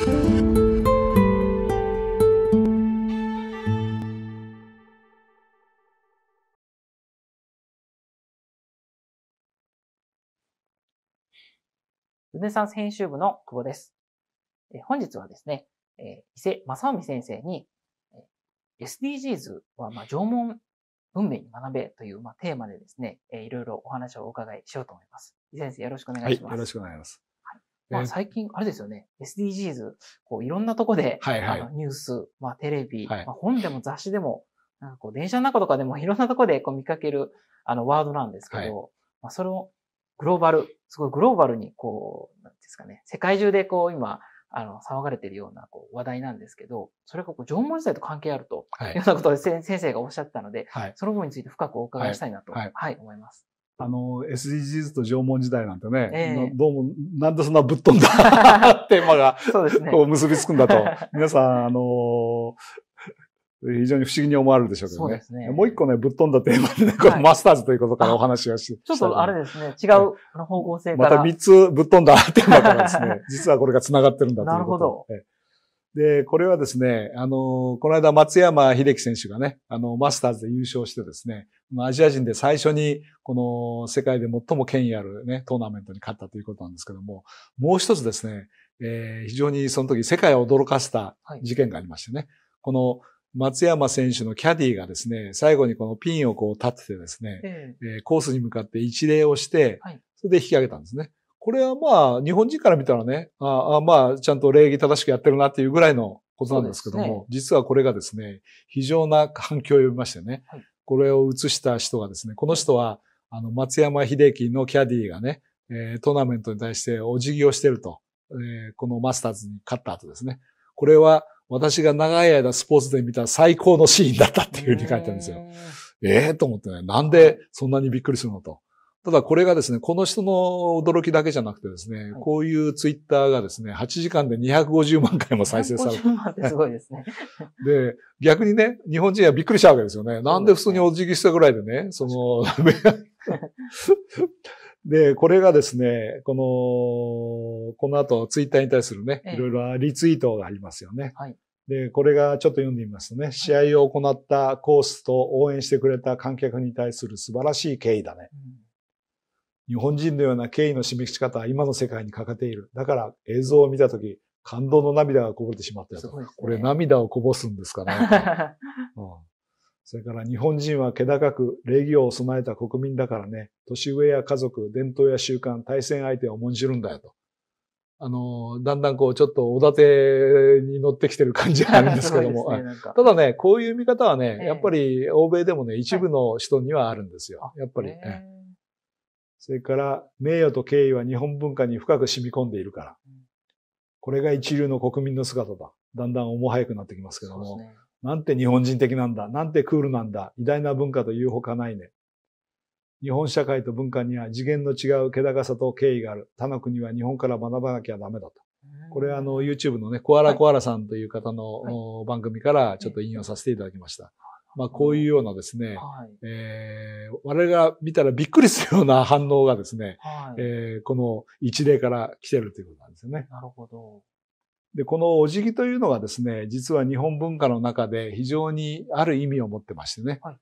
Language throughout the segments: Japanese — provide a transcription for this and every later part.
ルネサンス編集部の久保です。本日はですね、伊勢正臣先生に SDGs はまあ縄文文明に学べというまあテーマでですね、いろいろお話をお伺いしようと思います。伊勢先生よろしくお願いします。はい、よろしくお願いします。まあ、最近、あれですよね、SDGs、こういろんなとこで、はいはい、ニュース、まあ、テレビ、はい、まあ、本でも雑誌でも、なんかこう電車の中とかでも いろんなとこでこう見かけるあのワードなんですけど、はい、まあ、それをグローバル、すごいグローバルにこう、なんですかね、世界中でこう今、あの、騒がれているようなこう話題なんですけど、それがこう縄文時代と関係あると、はい、いうようなことを先生がおっしゃったので、はい、その部分について深くお伺いしたいなと、はい、はい、思います。あの、SDGs と縄文時代なんてね、えー、どうも、なんでそんなぶっ飛んだテーマが、ね。こう結びつくんだと。皆さん、あの非常に不思議に思われるでしょうけどね。そうですね。もう一個ね、ぶっ飛んだテーマでね、こマスターズということからお話をし、はい、ちょっとあれですね、違う方向性から。また三つぶっ飛んだテーマからですね、実はこれが繋がってるんだということ。なるほど。で、これはですね、あの、この間松山秀樹選手がね、あの、マスターズで優勝してですね、アジア人で最初に、この世界で最も権威あるね、トーナメントに勝ったということなんですけども、もう一つですね、えー、非常にその時世界を驚かせた事件がありましてね、はい、この松山選手のキャディーがですね、最後にこのピンをこう立っててですね、えー、コースに向かって一礼をして、はい、それで引き上げたんですね。これはまあ、日本人から見たらね、ああまあ、ちゃんと礼儀正しくやってるなっていうぐらいのことなんですけども、ね、実はこれがですね、非常な反響を呼びましてね、はい、これを映した人がですね、この人は、あの、松山秀樹のキャディーがね、えー、トーナメントに対してお辞儀をしてると、えー、このマスターズに勝った後ですね。これは私が長い間スポーツで見た最高のシーンだったっていうふうに書いてあるんですよ。ええー、と思ってね、なんでそんなにびっくりするのと。ただこれがですね、この人の驚きだけじゃなくてですね、はい、こういうツイッターがですね、8時間で250万回も再生された。250万ってすごいですね。で、逆にね、日本人はびっくりしちゃうわけですよね。ねなんで普通にお辞儀したぐらいでね、その、で、これがですね、この、この後ツイッターに対するね、いろいろリツイートがありますよね。はい、で、これがちょっと読んでみますとね、試合を行ったコースと応援してくれた観客に対する素晴らしい経緯だね。うん日本人のような敬意の示し方は今の世界に欠けている。だから映像を見たとき、感動の涙がこぼれてしまったよと、ね。これ涙をこぼすんですかね うん、それから日本人は気高く礼儀を備えた国民だからね、年上や家族、伝統や習慣、対戦相手を重んじるんだよと。あの、だんだんこう、ちょっとおだてに乗ってきてる感じがあるんですけども。ね、ただね、こういう見方はね、えー、やっぱり欧米でもね、一部の人にはあるんですよ。やっぱり。えーそれから名誉と敬意は日本文化に深く染み込んでいるから。これが一流の国民の姿だ。だんだん重早くなってきますけども、なんて日本人的なんだ。なんてクールなんだ。偉大な文化と言うほかないね。日本社会と文化には次元の違う気高さと敬意がある。他の国は日本から学ばなきゃダメだと。これはあの YouTube のね、コアラコアラさんという方の番組からちょっと引用させていただきました。はいまあ、こういうようなですね、はい、えー、我々が見たらびっくりするような反応がですね、はい、えー、この一例から来てるということなんですよね。なるほど。で、このお辞儀というのはですね、実は日本文化の中で非常にある意味を持ってましてね、はい、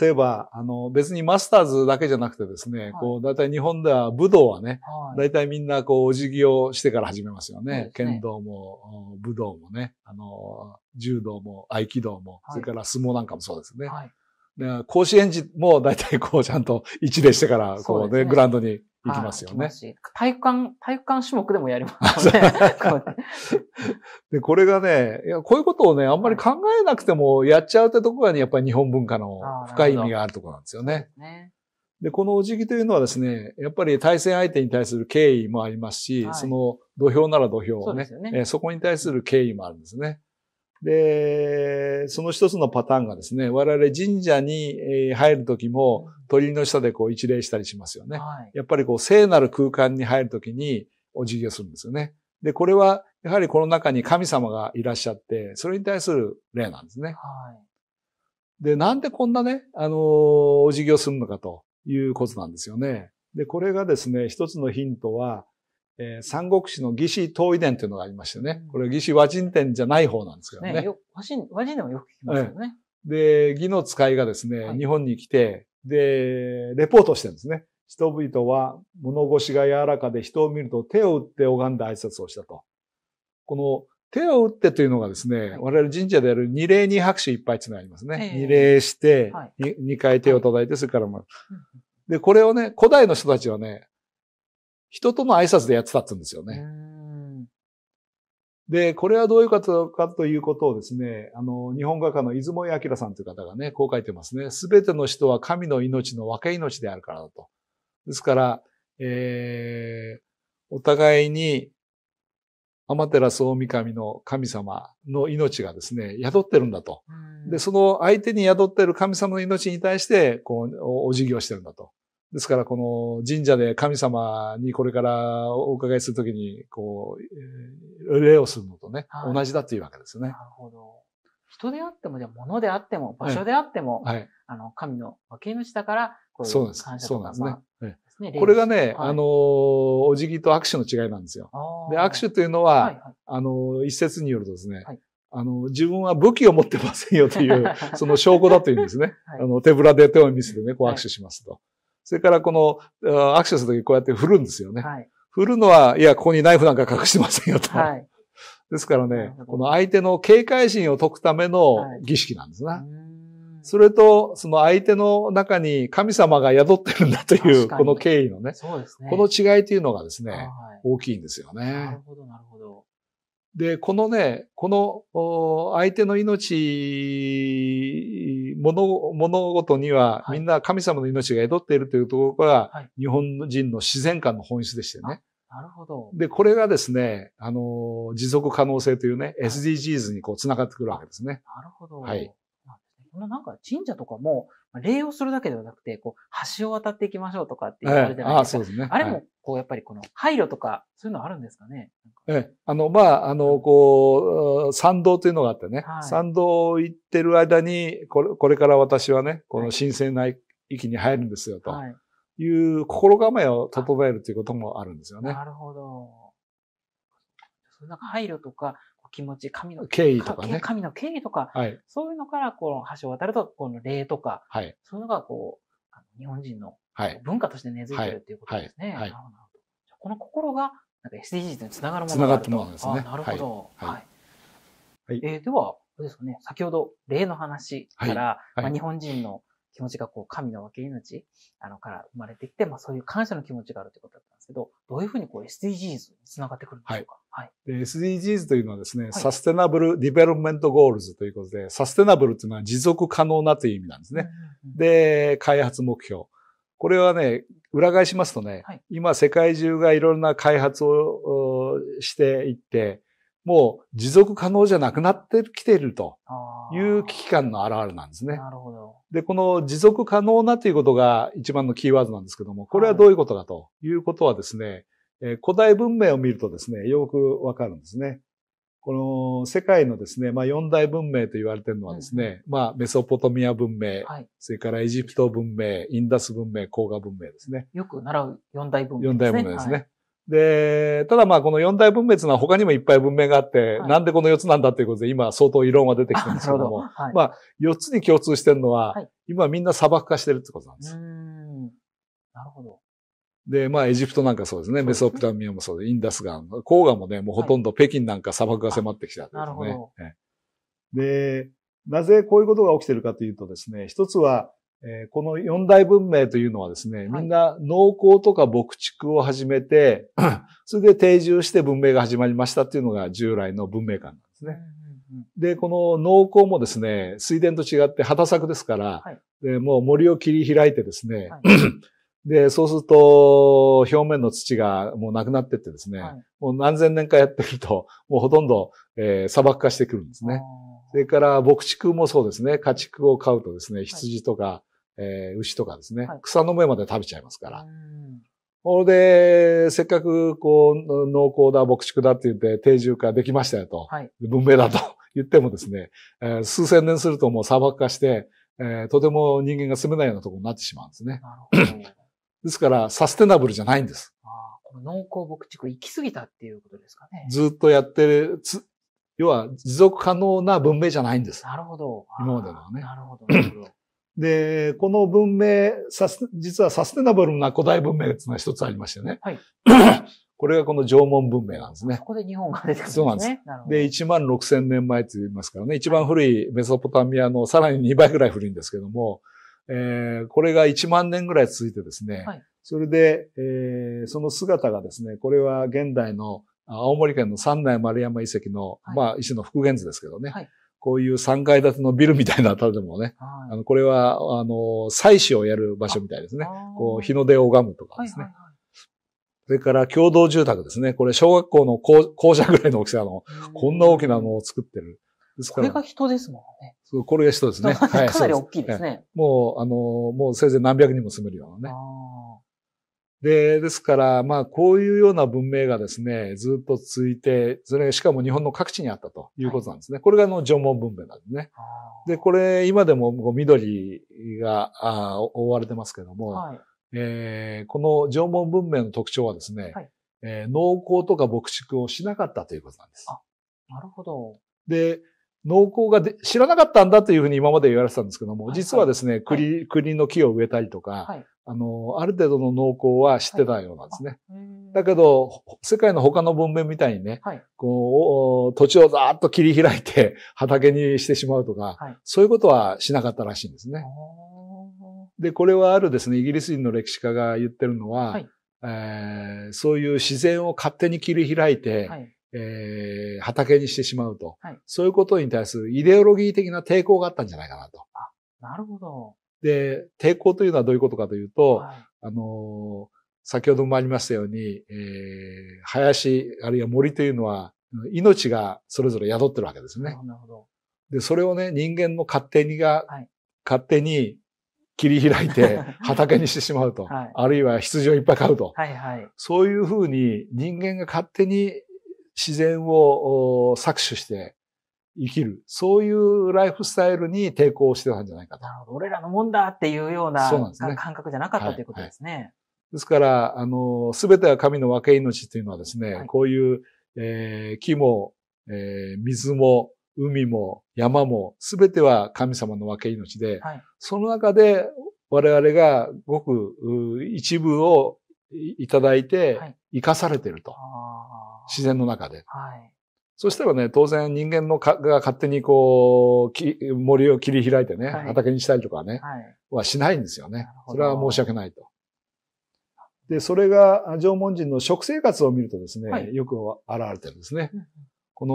例えば、あの、別にマスターズだけじゃなくてですね、はい、こう、大体日本では武道はね、はい、大体みんなこう、お辞儀をしてから始めますよね。剣道も、武道もね、あの、柔道も合気道も、はい、それから相撲なんかもそうですね。はい甲子園時も大体こうちゃんと1でしてから、こうね、うねグラウンドに行きますよね。体育館、体育館種目でもやりますね。で、これがね、いや、こういうことをね、あんまり考えなくてもやっちゃうってとこがね、やっぱり日本文化の深い意味があるところなんですよね。で、このお辞儀というのはですね、やっぱり対戦相手に対する敬意もありますし、はい、その土俵なら土俵ね、そねそこに対する敬意もあるんですね。で、その一つのパターンがですね、我々神社に入るときも鳥の下でこう一礼したりしますよね。はい、やっぱりこう聖なる空間に入るときにお辞儀をするんですよね。で、これはやはりこの中に神様がいらっしゃって、それに対する例なんですね。はい、で、なんでこんなね、あのー、お辞儀をするのかということなんですよね。で、これがですね、一つのヒントは、えー、三国志の義士東夷伝というのがありましてね、これ義士和人伝じゃない方なんですけどね。ね和人和人伝はよく聞きますよね。で、義の使いがですね、はい、日本に来て、で、レポートしてるんですね。人々は物腰が柔らかで人を見ると手を打って拝んで挨拶をしたと。この手を打ってというのがですね、はい、我々神社でやる二礼二拍手いっぱいつながりますね。二礼して、二、はい、回手を叩いて、それからも、うで、これをね、古代の人たちはね、人との挨拶でやってたって言うんですよね。で、これはどういうことかということをですね、あの、日本画家の出雲井明さんという方がね、こう書いてますね。すべての人は神の命の分け命であるからだと。ですから、えー、お互いに、アマテラス大神の神様の命がですね、宿ってるんだと。で、その相手に宿ってる神様の命に対して、こう、お辞儀をしてるんだと。ですから、この神社で神様にこれからお伺いするときに、こう、礼をするのとね、はい、同じだというわけですね。なるほど。人であっても、じゃ物であっても、場所であっても、はい、あの、神の分け主だから、こういう感謝とか、そうなんですね。これがね、はい、あの、お辞儀と握手の違いなんですよ。で、握手というのは、はいはい、あの、一説によるとですね、はい、あの、自分は武器を持ってませんよという、その証拠だというんですね。あの、手ぶらで手を見せてね、こう握手しますと。それからこの、アクすると時こうやって振るんですよね。はい、振るのは、いや、ここにナイフなんか隠してませんよと。はい、ですからね、この相手の警戒心を解くための儀式なんですね。はいそれと、その相手の中に神様が宿ってるんだという、この経緯のね。そうですね。この違いというのがですね、大きいんですよね。なるほど、なるほど。で、このね、この相手の命、物物事にはみんな神様の命が宿っているというところが、日本人の自然観の本質でしたよね。なるほど。で、これがですね、あの、持続可能性というね、はい、SDGs にこう繋がってくるわけですね。なるほど。はい。このなんか神社とかも、礼をするだけではなくて、こう、橋を渡っていきましょうとかって言われてますか、ええ、あそうですね。あれも、こう、やっぱりこの配慮とか、そういうのあるんですかね。ええ、あの、まあ、あの、こう、参道というのがあってね、はい、参道行ってる間に、これこれから私はね、この神聖な域に入るんですよ、という心構えを整えるということもあるんですよね。はい、なるほど。なんか配慮とか、気持ち、神の敬意とかね。神の敬意とか、はい、そういうのからこの橋を渡ると、この礼とか、はい、そういうのがこう、日本人の文化として根付いてるっていうことですね。はいこの心がなんか SDGs につながるものがあると。つながったものですね。なるほど。はい。はい、えー、では、ですかね、先ほど例の話から、はいはい、まあ、日本人の気持ちがこう、神の分け命、あの、から生まれてきて、まあそういう感謝の気持ちがあるということだったんですけど、どういうふうにこう SDGs につながってくるんでしょうか。はい。はい、SDGs というのはですね、はい、サステナブルディベロメントゴールズということで、サステナブルというのは持続可能なという意味なんですね。うんうん、で、開発目標。これはね、裏返しますとね、はい、今世界中がいろんな開発をしていって、もう持続可能じゃなくなってきているという危機感の表れなんですね。なるほど。で、この持続可能なということが一番のキーワードなんですけども、これはどういうことかということはですね、はい、古代文明を見るとですね、よくわかるんですね。この世界のですね、まあ四大文明と言われてるのはですね、うん、まあメソポトミア文明、はい、それからエジプト文明、インダス文明、黄河文明ですね。よく習う四大文明ですね。四大文明ですね。はいで、ただまあこの四大分別のは他にもいっぱい文明があって、はい、なんでこの四つなんだということで今相当異論は出てきてるんですけども、どはい、まあ四つに共通してるのは、はい、今みんな砂漠化してるってことなんです。なるほど。で、まあエジプトなんかそうですね。メソポタミアもそうで、インダス川、黄河もね、もうほとんど北京なんか砂漠が迫ってきちゃってですね。なるほど。で、なぜこういうことが起きてるかというとですね、一つはえー、この四大文明というのはですね、みんな農耕とか牧畜を始めて、はい、それで定住して文明が始まりましたっていうのが従来の文明観なんですね。で、この農耕もですね、水田と違って畑作ですから、はい、でもう森を切り開いてですね、はい で、そうすると、表面の土がもうなくなってってですね、はい、もう何千年かやってると、もうほとんど、えー、砂漠化してくるんですね。それから、牧畜もそうですね、家畜を飼うとですね、羊とか、えー、牛とかですね、はい、草の芽まで食べちゃいますから。それで、せっかく、こう、濃厚だ、牧畜だって言って、定住化できましたよと、はい、文明だと 言ってもですね、えー、数千年するともう砂漠化して、えー、とても人間が住めないようなところになってしまうんですね。なるほど ですから、サステナブルじゃないんです。あこの濃厚牧畜行き過ぎたっていうことですかね。ずっとやってる、つ要は持続可能な文明じゃないんです。なるほど。今までのね。なるほど。なるほどで、この文明、実はサステナブルな古代文明っていうのが一つありましてね。はい。これがこの縄文文明なんですね。ここで日本が出てくるんですね。そうなんです。で、1万6千年前と言いますからね、一番古いメソポタミアのさらに2倍ぐらい古いんですけども、えー、これが1万年ぐらい続いてですね、はい、それで、えー、その姿がですね、これは現代の青森県の三内丸山遺跡の、はい、まあ、石の復元図ですけどね、はいこういう3階建てのビルみたいな建物ね、はい、あのこれは、あの、祭祀をやる場所みたいですね。こう日の出を拝むとかですね。はいはいそれから共同住宅ですね。これ小学校の校舎ぐらいの大きさの、こんな大きなのを作ってる。ですから。これが人ですもんね。そうこれが人ですね。かなり大きいですね。はい、すねもう、あの、もうせいぜい何百人も住めるようなね。で、ですから、まあ、こういうような文明がですね、ずっと続いて、それ、しかも日本の各地にあったということなんですね。はい、これがあの縄文文明なんですね。で、これ、今でも緑があ覆われてますけども、はい、えー、この縄文文明の特徴はですね、はい、えー、農耕とか牧畜をしなかったということなんです。なるほど。で、農耕がで知らなかったんだというふうに今まで言われてたんですけども、実はですね、はい、栗、栗の木を植えたりとか、はいあの、ある程度の農耕は知ってたようなんですね。はい、だけど、世界の他の文明みたいにね、はい、こう、土地をざーっと切り開いて 畑にしてしまうとか、はい、そういうことはしなかったらしいんですね。で、これはあるですね、イギリス人の歴史家が言ってるのは、はい、えー、そういう自然を勝手に切り開いて、えー、畑にしてしまうと、そういうことに対するイデオロギー的な抵抗があったんじゃないかなと。あ、なるほど。で、抵抗というのはどういうことかというと、はい、あの、先ほどもありましたように、えー、林、あるいは森というのは、命がそれぞれ宿ってるわけですね。なるほど。で、それをね、人間の勝手にが、はい、勝手に切り開いて 畑にしてしまうと。はい、あるいは羊をいっぱい飼うと。はいはい、そういうふうに人間が勝手に自然を搾取して、生きる、そういうライフスタイルに抵抗してたんじゃないかと。なるほど。俺らのもんだっていうような感覚じゃなかったと、いうことですね。はいはい、ですから、あの、すべては神の分け命というのはですね、はい、こういう、えー、木も、えー、水も、海も山もすべては神様の分け命で、はい、その中で我々がごく一部をいただいて生かされていると、はい、自然の中で、はい、そしたらね、当然人間のかが勝手にこう、森を切り開いてね、はい、畑にしたりとかね、はい、はしないんですよね。それは申し訳ないと。で、それが縄文人の食生活を見るとですね、はい、よく現れてるんですね。こ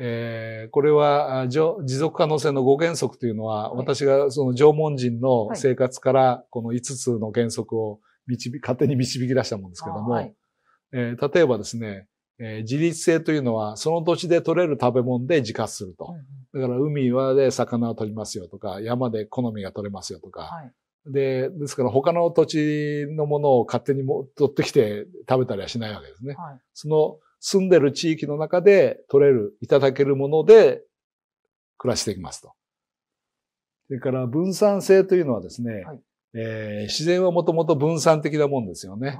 の、えー、これは持続可能性の5原則というのは、私がその縄文人の生活からこの5つの原則を導き、勝手に導き出したもんですけども、えー、例えばですね、えー、自立性というのは、その土地で取れる食べ物で自活すると。だから海はで魚を取りますよとか、山で好みが取れますよとか。はい、で、ですから他の土地のものを勝手にも取ってきて食べたりはしないわけですね。はい、その住んでる地域の中で取れる、いただけるもので暮らしていきますと。それから分散性というのはですね、はいえー、自然はもともと分散的なもんですよね。はい、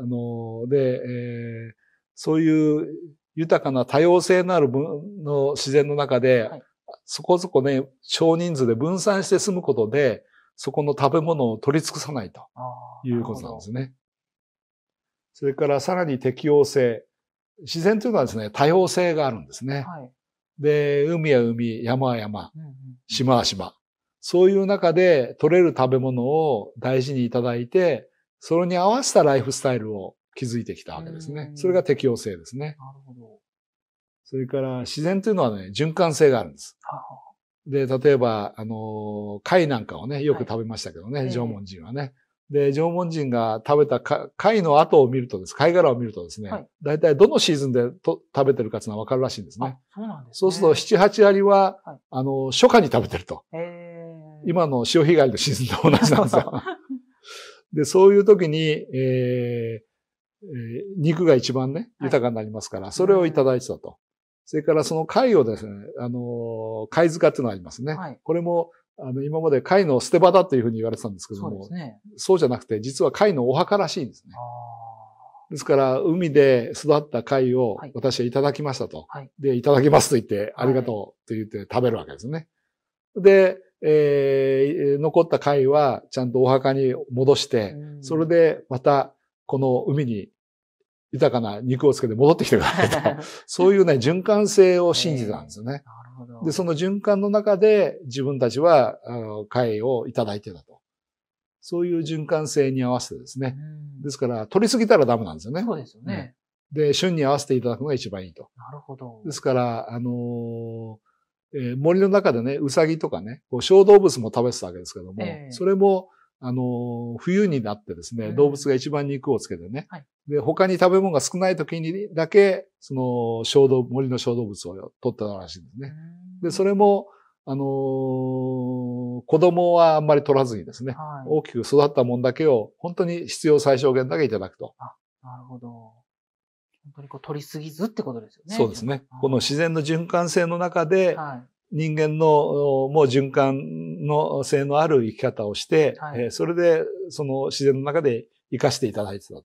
あので、えーそういう豊かな多様性のあるの自然の中で、そこそこね、少人数で分散して住むことで、そこの食べ物を取り尽くさないということなんですね。それからさらに適応性。自然というのはですね、多様性があるんですね。はい、で、海は海、山は山、うんうん、島は島。そういう中で取れる食べ物を大事にいただいて、それに合わせたライフスタイルを築いてきたわけですね。それが適応性ですね。なるほど。それから自然というのはね、循環性があるんです。で、例えば、あの、貝なんかをね、よく食べましたけどね、はい、縄文人はね。で、縄文人が食べた貝の跡を見るとです、貝殻を見るとですね、はい、大体どのシーズンでと食べてるかっていうのはわかるらしいんですね。そうす、ね、そうすると、七八割は、あの、初夏に食べてると。今の潮干狩りのシーズンと同じなんですよ。で、そういう時に、えー、えー、肉が一番ね、豊かになりますから、それをいただいてたと。それからその貝をですね、あの、貝塚っていうのがありますね。はい、これも、あの、今まで貝の捨て場だというふうに言われてたんですけども、そう,、ね、そうじゃなくて、実は貝のお墓らしいんですね。ですから、海で育った貝を私はいただきましたと。はい、で、いただきますと言って、ありがとうと言って食べるわけですね。で、えー、残った貝はちゃんとお墓に戻して、それでまたこの海に豊かな肉をつけて戻ってきてくださいと。そういうね、循環性を信じたんですよね。えー、で、その循環の中で自分たちは、あの、会をいただいてたと。そういう循環性に合わせてですね。ですから、取りすぎたらダメなんですよね。そうですよね。で、旬に合わせていただくのが一番いいと。なるほど。ですから、あのー、え森の中でね、うさぎとかね、こう小動物も食べてたわけですけども、えー、それもあの、冬になってですね、動物が一番肉をつけてね、はい、で、他に食べ物が少ない時にだけ、その、小動、森の小動物を取ったらしいんですね。で、それも、あのー、子供はあんまり取らずにですね、はい、大きく育ったもんだけを、本当に必要最小限だけいただくと。あ、なるほど。本当にこう取りすぎずってことですよね。そうですね。この自然の循環性の中で、はい、人間のもう循環の性のある生き方をして、はい、それでその自然の中で生かしていただいてたと。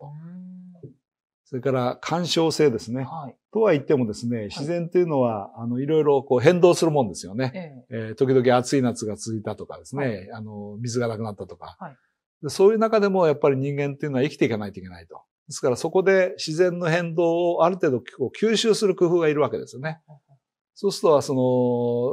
それから干渉性ですね。はい、とは言ってもですね、自然というのは、あの、いろいろこう変動するもんですよね。えー、えー、時々暑い夏が続いたとかですね、はい、あの、水がなくなったとか、はいで。そういう中でもやっぱり人間っていうのは生きていかないといけないと。ですからそこで自然の変動をある程度吸収する工夫がいるわけですよね。そうすると、そ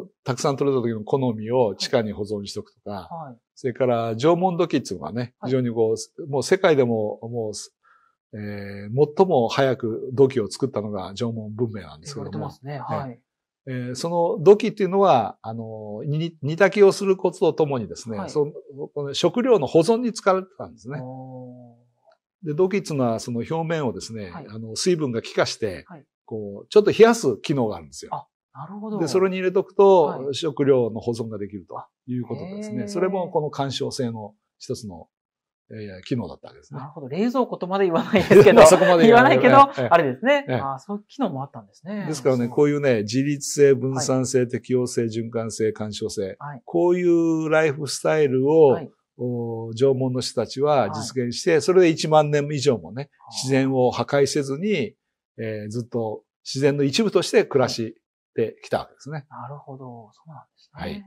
の、たくさん取れた時の好みを地下に保存しておくとか、はい、それから縄文土器っていうのがね、非常にこう、もう世界でも、もう、えー、最も早く土器を作ったのが縄文文明なんですけども。ますね、はい。えー、その土器っていうのは、あの、煮炊きをすることとともにですね、はい、その食料の保存に使われてたんですね。で、土器っていうのはその表面をですね、はい、あの水分が気化して、はい、こう、ちょっと冷やす機能があるんですよ。なるほど。で、それに入れとくと、食料の保存ができるということですね。それもこの干渉性の一つの、えー、機能だったわけですね。なるほど。冷蔵庫とまで言わないですけど、そこまで言わないけど、あれですね。あそういう機能もあったんですね。ですからね、こういうね、自律性、分散性、適応性、循環性、干渉性、はい、こういうライフスタイルを、はいお縄文の人たちは実現して、はい、それで1万年以上もね、自然を破壊せずに、えー、ずっと自然の一部として暮らしってきたわけですね。なるほど。そうなんですね。はい。